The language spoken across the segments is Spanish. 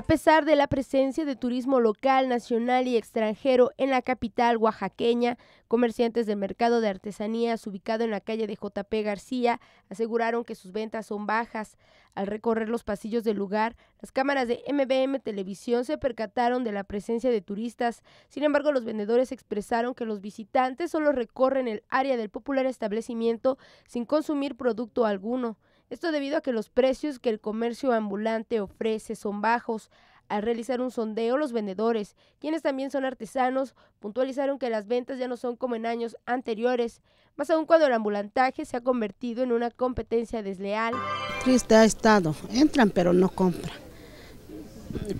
A pesar de la presencia de turismo local, nacional y extranjero en la capital oaxaqueña, comerciantes del mercado de artesanías ubicado en la calle de JP García aseguraron que sus ventas son bajas. Al recorrer los pasillos del lugar, las cámaras de MBM Televisión se percataron de la presencia de turistas. Sin embargo, los vendedores expresaron que los visitantes solo recorren el área del popular establecimiento sin consumir producto alguno. Esto debido a que los precios que el comercio ambulante ofrece son bajos. Al realizar un sondeo, los vendedores, quienes también son artesanos, puntualizaron que las ventas ya no son como en años anteriores, más aún cuando el ambulantaje se ha convertido en una competencia desleal. Triste ha estado, entran pero no compran.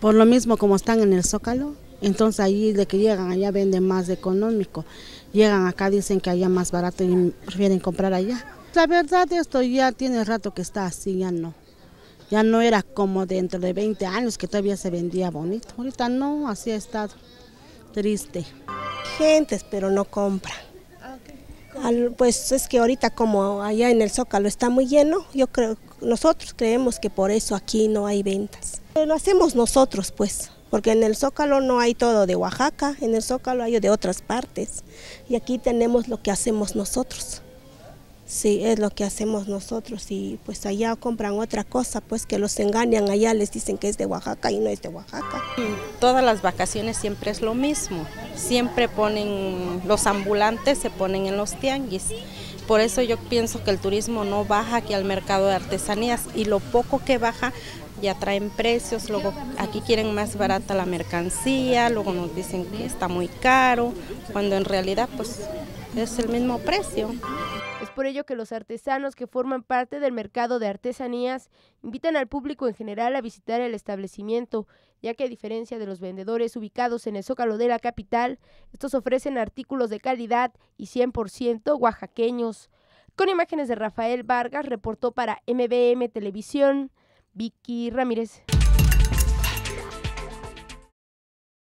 Por lo mismo como están en el Zócalo, entonces ahí de que llegan allá venden más económico. Llegan acá dicen que allá más barato y prefieren comprar allá. La verdad esto ya tiene rato que está así, ya no. Ya no era como dentro de 20 años que todavía se vendía bonito. Ahorita no, así ha estado. Triste. Gentes, pero no compra. Ah, pues es que ahorita como allá en el Zócalo está muy lleno, yo creo, nosotros creemos que por eso aquí no hay ventas. Eh, lo hacemos nosotros pues, porque en el Zócalo no hay todo de Oaxaca, en el Zócalo hay de otras partes y aquí tenemos lo que hacemos nosotros. Sí, es lo que hacemos nosotros y pues allá compran otra cosa, pues que los engañan allá, les dicen que es de Oaxaca y no es de Oaxaca. Todas las vacaciones siempre es lo mismo, siempre ponen, los ambulantes se ponen en los tianguis. Por eso yo pienso que el turismo no baja aquí al mercado de artesanías y lo poco que baja ya traen precios, luego aquí quieren más barata la mercancía, luego nos dicen que está muy caro, cuando en realidad pues es el mismo precio por ello que los artesanos que forman parte del mercado de artesanías invitan al público en general a visitar el establecimiento, ya que a diferencia de los vendedores ubicados en el zócalo de la capital, estos ofrecen artículos de calidad y 100% oaxaqueños. Con imágenes de Rafael Vargas, reportó para MBM Televisión, Vicky Ramírez.